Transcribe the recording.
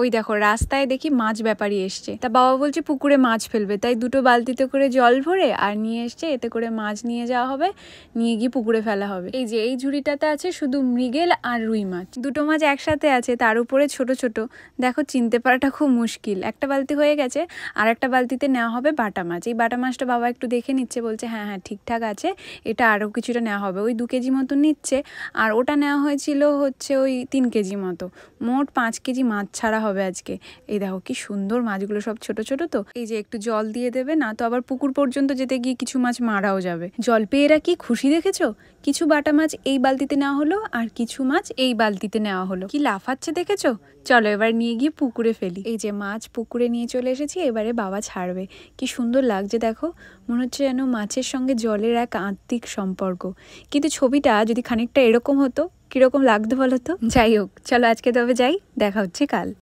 ওই দেখো রাস্তায় দেখি মাছ ব্যাপারই এসছে তা বাবা বলছে পুকুরে মাছ ফেলবে তাই দুটো বালতিতে করে জল ভরে আর নিয়ে এসছে এতে করে মাছ নিয়ে যাওয়া হবে নিয়ে গিয়ে পুকুরে ফেলা হবে এই যে এই ঝুড়িটাতে আছে শুধু মৃগেল আর রুই মাছ দুটো মাছ একসাথে আছে তার উপরে ছোট ছোট দেখো চিনতে পারাটা খুব মুশকিল একটা বালতি হয়ে গেছে আর একটা বালতিতে নেওয়া হবে বাটা মাছ এই বাটা মাছটা বাবা একটু দেখে নিচ্ছে বলছে হ্যাঁ হ্যাঁ ঠিকঠাক আছে এটা আরও কিছুটা নেওয়া হবে ওই দু কেজি মতো নিচ্ছে আর ওটা নেওয়া হয়েছিল হচ্ছে ওই তিন কেজি মতো মোট পাঁচ কেজি মাছ ছাড়া হবে হবে আজকে এই দেখো কি সুন্দর মাছগুলো সব ছোট ছোট তো এই যে একটু জল দিয়ে দেবে না তো আবার পুকুর পর্যন্ত যেতে গিয়ে কিছু মাছ মারাও যাবে জল পেয়ে এরা কি খুশি দেখেছো কিছু বাটা মাছ এই বালতিতে নেওয়া হলো আর কিছু মাছ এই বালতিতে নেওয়া হলো কি লাফাচ্ছে দেখেছো চলো এবার নিয়ে গিয়ে পুকুরে ফেলি এই যে মাছ পুকুরে নিয়ে চলে এসেছি এবারে বাবা ছাড়বে কি সুন্দর লাগছে দেখো মনে হচ্ছে যেন মাছের সঙ্গে জলের এক আত্মিক সম্পর্ক কিন্তু ছবিটা যদি খানিকটা এরকম হতো কীরকম লাগতো বলো তো যাই হোক চলো আজকে তবে যাই দেখা হচ্ছে কাল